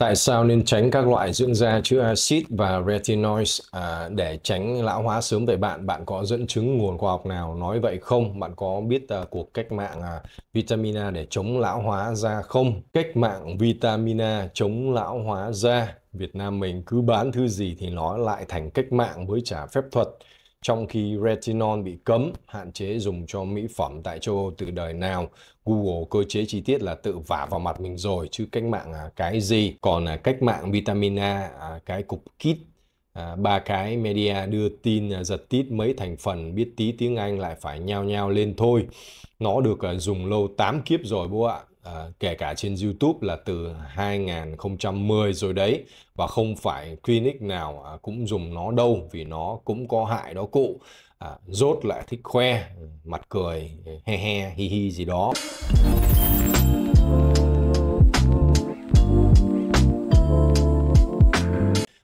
Tại sao nên tránh các loại dưỡng da chứa axit và retinoids à, để tránh lão hóa sớm vậy bạn? Bạn có dẫn chứng nguồn khoa học nào nói vậy không? Bạn có biết à, cuộc cách mạng à, vitamina để chống lão hóa da không? Cách mạng vitamina chống lão hóa da. Việt Nam mình cứ bán thứ gì thì nó lại thành cách mạng với trả phép thuật trong khi retinol bị cấm, hạn chế dùng cho mỹ phẩm tại châu Âu từ đời nào. Google cơ chế chi tiết là tự vả vào mặt mình rồi chứ cách mạng à, cái gì. Còn à, cách mạng vitamin A, à, cái cục kit à, ba cái media đưa tin giật tít mấy thành phần biết tí tiếng Anh lại phải nhao nhao lên thôi. Nó được dùng lâu 8 kiếp rồi bố ạ à, kể cả trên YouTube là từ 2010 rồi đấy và không phải clinic nào à, cũng dùng nó đâu vì nó cũng có hại đó cụ à, rốt lại thích khoe mặt cười he he hi hi gì đó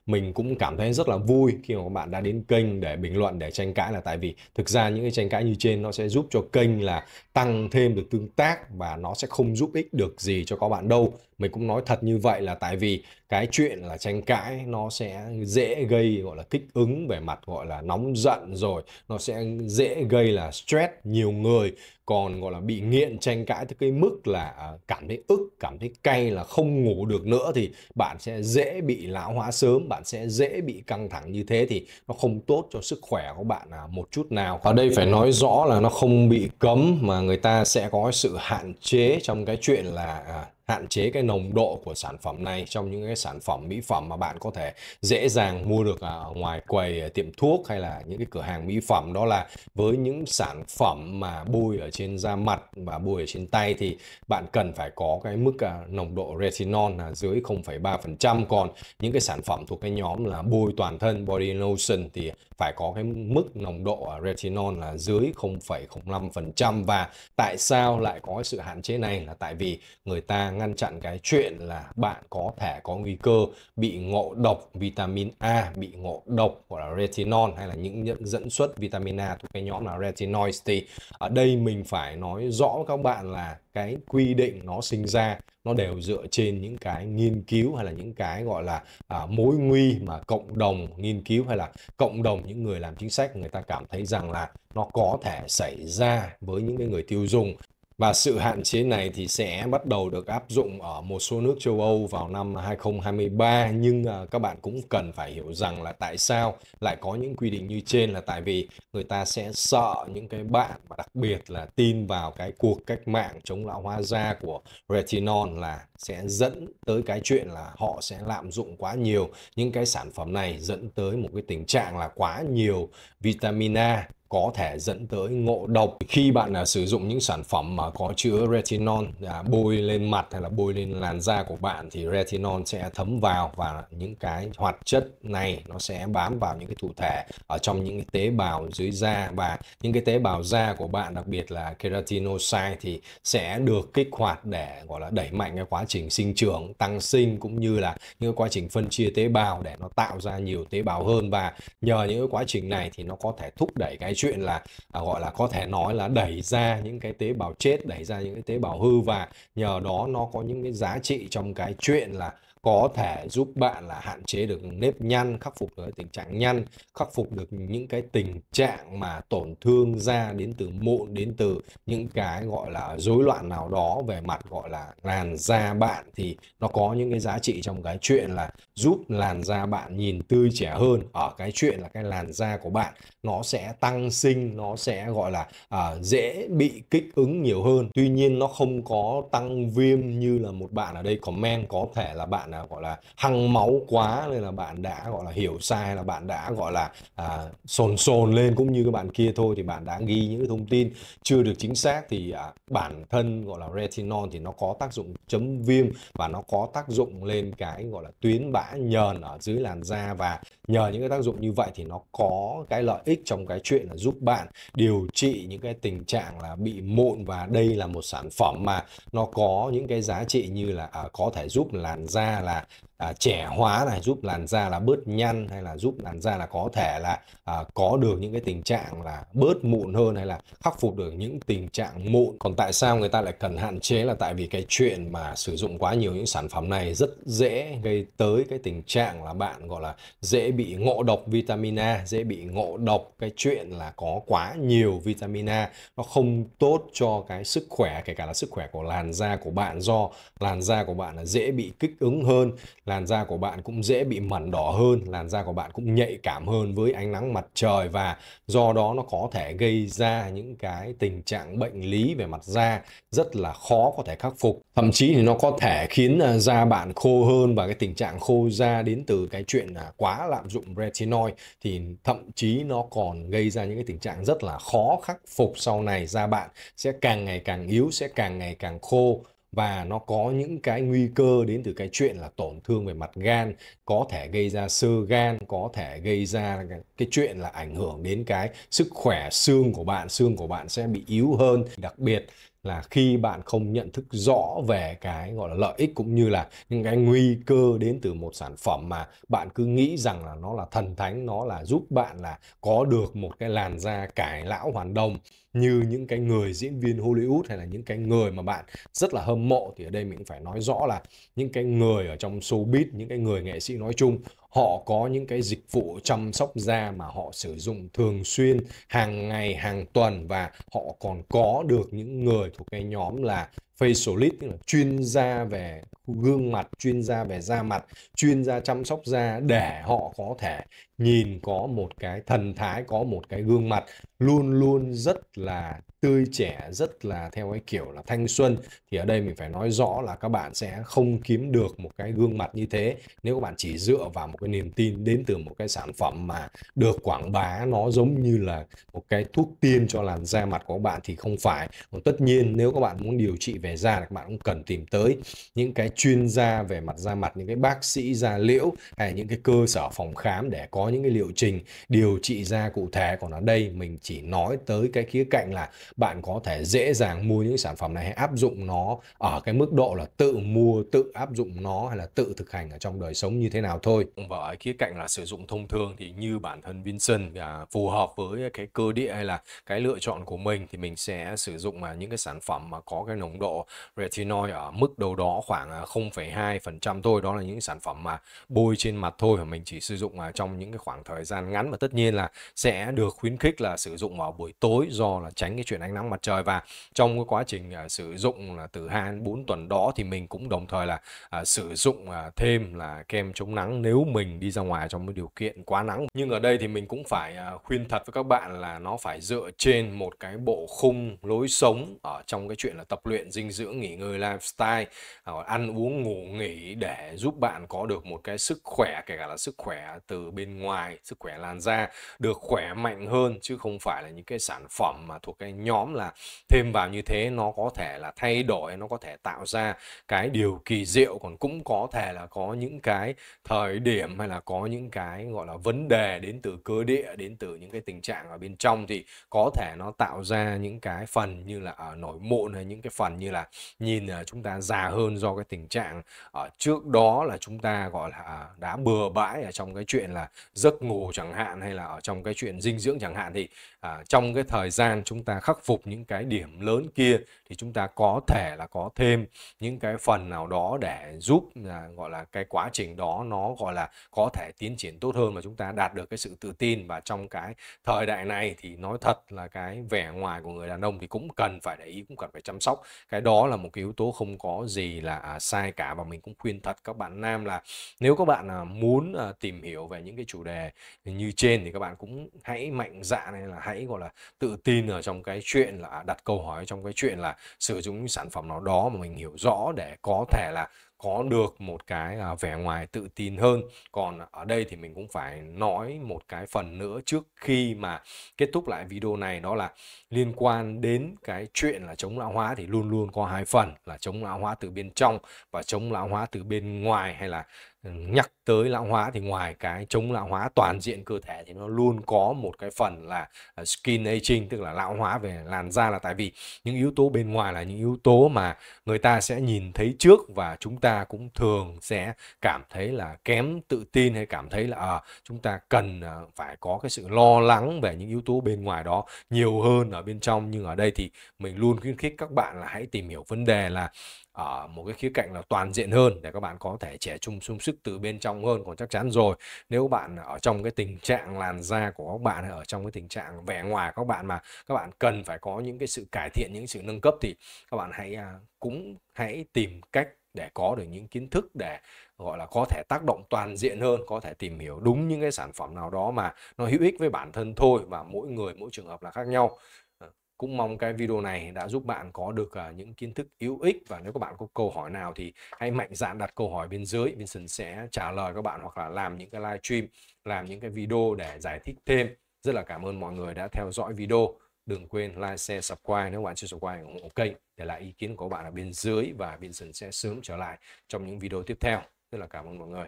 mình cũng cảm thấy rất là vui khi mà các bạn đã đến kênh để bình luận để tranh cãi là tại vì thực ra những cái tranh cãi như trên nó sẽ giúp cho kênh là tăng thêm được tương tác và nó sẽ không giúp ích được gì cho các bạn đâu mình cũng nói thật như vậy là tại vì cái chuyện là tranh cãi nó sẽ dễ gây gọi là kích ứng về mặt gọi là nóng giận rồi nó sẽ dễ gây là stress nhiều người còn gọi là bị nghiện tranh cãi tới cái mức là à, cảm thấy ức cảm thấy cay là không ngủ được nữa thì bạn sẽ dễ bị lão hóa sớm bạn sẽ dễ bị căng thẳng như thế thì nó không tốt cho sức khỏe của bạn à, một chút nào ở đây phải nói rõ là nó không bị cấm mà người ta sẽ có sự hạn chế trong cái chuyện là à, hạn chế cái nồng độ của sản phẩm này trong những cái sản phẩm mỹ phẩm mà bạn có thể dễ dàng mua được à, ở ngoài quầy à, tiệm thuốc hay là những cái cửa hàng mỹ phẩm đó là với những sản phẩm mà bôi ở trên da mặt và bôi ở trên tay thì bạn cần phải có cái mức à, nồng độ retinol là dưới 0,3% còn những cái sản phẩm thuộc cái nhóm là bôi toàn thân body lotion thì phải có cái mức nồng độ retinol là dưới 0,05% và tại sao lại có sự hạn chế này là tại vì người ta ngăn chặn cái chuyện là bạn có thể có nguy cơ bị ngộ độc vitamin A, bị ngộ độc gọi là retinol hay là những dẫn xuất vitamin A thuộc cái nhóm là retinoids thì ở đây mình phải nói rõ các bạn là cái quy định nó sinh ra nó đều dựa trên những cái nghiên cứu hay là những cái gọi là à, mối nguy mà cộng đồng nghiên cứu hay là cộng đồng những người làm chính sách người ta cảm thấy rằng là nó có thể xảy ra với những cái người tiêu dùng và sự hạn chế này thì sẽ bắt đầu được áp dụng ở một số nước châu Âu vào năm 2023 nhưng à, các bạn cũng cần phải hiểu rằng là tại sao lại có những quy định như trên là tại vì người ta sẽ sợ những cái bạn và đặc biệt là tin vào cái cuộc cách mạng chống lão hóa da của retinol là sẽ dẫn tới cái chuyện là họ sẽ lạm dụng quá nhiều những cái sản phẩm này dẫn tới một cái tình trạng là quá nhiều vitamin A có thể dẫn tới ngộ độc khi bạn à, sử dụng những sản phẩm mà có chứa retinol à, bôi lên mặt hay là bôi lên làn da của bạn thì retinol sẽ thấm vào và những cái hoạt chất này nó sẽ bám vào những cái thụ thể ở trong những cái tế bào dưới da và những cái tế bào da của bạn đặc biệt là keratinocyte thì sẽ được kích hoạt để gọi là đẩy mạnh cái quá trình sinh trưởng tăng sinh cũng như là những quá trình phân chia tế bào để nó tạo ra nhiều tế bào hơn và nhờ những cái quá trình này thì nó có thể thúc đẩy cái chuyện là à, gọi là có thể nói là đẩy ra những cái tế bào chết đẩy ra những cái tế bào hư và nhờ đó nó có những cái giá trị trong cái chuyện là có thể giúp bạn là hạn chế được nếp nhăn, khắc phục được tình trạng nhăn, khắc phục được những cái tình trạng mà tổn thương da đến từ mụn đến từ những cái gọi là rối loạn nào đó về mặt gọi là làn da bạn thì nó có những cái giá trị trong cái chuyện là giúp làn da bạn nhìn tươi trẻ hơn ở cái chuyện là cái làn da của bạn nó sẽ tăng sinh, nó sẽ gọi là à, dễ bị kích ứng nhiều hơn. Tuy nhiên nó không có tăng viêm như là một bạn ở đây comment có thể là bạn là gọi là hăng máu quá nên là bạn đã gọi là hiểu sai là bạn đã gọi là à, sồn sồn lên cũng như các bạn kia thôi thì bạn đã ghi những thông tin chưa được chính xác thì à, bản thân gọi là retinol thì nó có tác dụng chấm viêm và nó có tác dụng lên cái gọi là tuyến bã nhờn ở dưới làn da và nhờ những cái tác dụng như vậy thì nó có cái lợi ích trong cái chuyện là giúp bạn điều trị những cái tình trạng là bị mụn và đây là một sản phẩm mà nó có những cái giá trị như là à, có thể giúp làn da that. à, trẻ hóa này giúp làn da là bớt nhăn hay là giúp làn da là có thể là à, có được những cái tình trạng là bớt mụn hơn hay là khắc phục được những tình trạng mụn còn tại sao người ta lại cần hạn chế là tại vì cái chuyện mà sử dụng quá nhiều những sản phẩm này rất dễ gây tới cái tình trạng là bạn gọi là dễ bị ngộ độc vitamin A dễ bị ngộ độc cái chuyện là có quá nhiều vitamin A nó không tốt cho cái sức khỏe kể cả là sức khỏe của làn da của bạn do làn da của bạn là dễ bị kích ứng hơn làn da của bạn cũng dễ bị mẩn đỏ hơn, làn da của bạn cũng nhạy cảm hơn với ánh nắng mặt trời và do đó nó có thể gây ra những cái tình trạng bệnh lý về mặt da rất là khó có thể khắc phục. Thậm chí thì nó có thể khiến à, da bạn khô hơn và cái tình trạng khô da đến từ cái chuyện là quá lạm dụng retinoid thì thậm chí nó còn gây ra những cái tình trạng rất là khó khắc phục sau này da bạn sẽ càng ngày càng yếu, sẽ càng ngày càng khô và nó có những cái nguy cơ đến từ cái chuyện là tổn thương về mặt gan có thể gây ra sơ gan có thể gây ra cái chuyện là ảnh hưởng đến cái sức khỏe xương của bạn xương của bạn sẽ bị yếu hơn đặc biệt là khi bạn không nhận thức rõ về cái gọi là lợi ích cũng như là những cái nguy cơ đến từ một sản phẩm mà bạn cứ nghĩ rằng là nó là thần thánh nó là giúp bạn là có được một cái làn da cải lão hoàn đồng như những cái người diễn viên Hollywood hay là những cái người mà bạn rất là hâm mộ thì ở đây mình cũng phải nói rõ là những cái người ở trong showbiz, những cái người nghệ sĩ nói chung họ có những cái dịch vụ chăm sóc da mà họ sử dụng thường xuyên hàng ngày hàng tuần và họ còn có được những người thuộc cái nhóm là facialist tức là chuyên gia về gương mặt chuyên gia về da mặt chuyên gia chăm sóc da để họ có thể nhìn có một cái thần thái có một cái gương mặt luôn luôn rất là tươi trẻ rất là theo cái kiểu là thanh xuân thì ở đây mình phải nói rõ là các bạn sẽ không kiếm được một cái gương mặt như thế nếu các bạn chỉ dựa vào một cái niềm tin đến từ một cái sản phẩm mà được quảng bá nó giống như là một cái thuốc tiêm cho làn da mặt của các bạn thì không phải còn tất nhiên nếu các bạn muốn điều trị về da thì các bạn cũng cần tìm tới những cái chuyên gia về mặt da mặt những cái bác sĩ da liễu hay những cái cơ sở phòng khám để có có những cái liệu trình điều trị da cụ thể còn ở đây mình chỉ nói tới cái khía cạnh là bạn có thể dễ dàng mua những sản phẩm này hay áp dụng nó ở cái mức độ là tự mua tự áp dụng nó hay là tự thực hành ở trong đời sống như thế nào thôi vâng, và ở khía cạnh là sử dụng thông thường thì như bản thân Vincent à, phù hợp với cái cơ địa hay là cái lựa chọn của mình thì mình sẽ sử dụng mà những cái sản phẩm mà có cái nồng độ retinol ở mức đầu đó khoảng 0,2% à, thôi đó là những sản phẩm mà bôi trên mặt thôi và mình chỉ sử dụng à, trong những cái cái khoảng thời gian ngắn và tất nhiên là sẽ được khuyến khích là sử dụng vào buổi tối do là tránh cái chuyện ánh nắng mặt trời và trong cái quá trình uh, sử dụng là từ 2 đến 4 tuần đó thì mình cũng đồng thời là uh, sử dụng uh, thêm là kem chống nắng nếu mình đi ra ngoài trong cái điều kiện quá nắng nhưng ở đây thì mình cũng phải uh, khuyên thật với các bạn là nó phải dựa trên một cái bộ khung lối sống ở trong cái chuyện là tập luyện dinh dưỡng nghỉ ngơi lifestyle uh, ăn uống ngủ nghỉ để giúp bạn có được một cái sức khỏe kể cả là sức khỏe từ bên ngoài ngoài sức khỏe làn da được khỏe mạnh hơn chứ không phải là những cái sản phẩm mà thuộc cái nhóm là thêm vào như thế nó có thể là thay đổi nó có thể tạo ra cái điều kỳ diệu còn cũng có thể là có những cái thời điểm hay là có những cái gọi là vấn đề đến từ cơ địa đến từ những cái tình trạng ở bên trong thì có thể nó tạo ra những cái phần như là ở nổi mụn hay những cái phần như là nhìn à, chúng ta già hơn do cái tình trạng ở trước đó là chúng ta gọi là à, đã bừa bãi ở trong cái chuyện là giấc ngủ chẳng hạn hay là ở trong cái chuyện dinh dưỡng chẳng hạn thì à, trong cái thời gian chúng ta khắc phục những cái điểm lớn kia thì chúng ta có thể là có thêm những cái phần nào đó để giúp à, gọi là cái quá trình đó nó gọi là có thể tiến triển tốt hơn và chúng ta đạt được cái sự tự tin và trong cái thời đại này thì nói thật là cái vẻ ngoài của người đàn ông thì cũng cần phải để ý cũng cần phải chăm sóc cái đó là một cái yếu tố không có gì là à, sai cả và mình cũng khuyên thật các bạn nam là nếu các bạn à, muốn à, tìm hiểu về những cái chủ đề đề như trên thì các bạn cũng hãy mạnh dạn hay là hãy gọi là tự tin ở trong cái chuyện là đặt câu hỏi trong cái chuyện là sử dụng những sản phẩm nào đó mà mình hiểu rõ để có thể là có được một cái à, vẻ ngoài tự tin hơn còn ở đây thì mình cũng phải nói một cái phần nữa trước khi mà kết thúc lại video này đó là liên quan đến cái chuyện là chống lão hóa thì luôn luôn có hai phần là chống lão hóa từ bên trong và chống lão hóa từ bên ngoài hay là ừ, nhắc tới lão hóa thì ngoài cái chống lão hóa toàn diện cơ thể thì nó luôn có một cái phần là à, skin aging tức là lão hóa về làn da là tại vì những yếu tố bên ngoài là những yếu tố mà người ta sẽ nhìn thấy trước và chúng ta ta cũng thường sẽ cảm thấy là kém tự tin hay cảm thấy là à, chúng ta cần à, phải có cái sự lo lắng về những yếu tố bên ngoài đó nhiều hơn ở bên trong nhưng ở đây thì mình luôn khuyến khích các bạn là hãy tìm hiểu vấn đề là ở à, một cái khía cạnh là toàn diện hơn để các bạn có thể trẻ trung sung sức từ bên trong hơn còn chắc chắn rồi nếu bạn ở trong cái tình trạng làn da của các bạn ở trong cái tình trạng vẻ ngoài các bạn mà các bạn cần phải có những cái sự cải thiện những sự nâng cấp thì các bạn hãy à, cũng hãy tìm cách để có được những kiến thức để gọi là có thể tác động toàn diện hơn có thể tìm hiểu đúng những cái sản phẩm nào đó mà nó hữu ích với bản thân thôi và mỗi người mỗi trường hợp là khác nhau ờ, cũng mong cái video này đã giúp bạn có được à, những kiến thức hữu ích và nếu các bạn có câu hỏi nào thì hãy mạnh dạn đặt câu hỏi bên dưới Vincent sẽ trả lời các bạn hoặc là làm những cái live stream làm những cái video để giải thích thêm rất là cảm ơn mọi người đã theo dõi video đừng quên like, share, subscribe nếu bạn chưa subscribe ủng hộ kênh để lại ý kiến của bạn ở bên dưới và bên dần sẽ sớm trở lại trong những video tiếp theo rất là cảm ơn mọi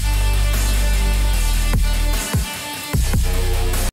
người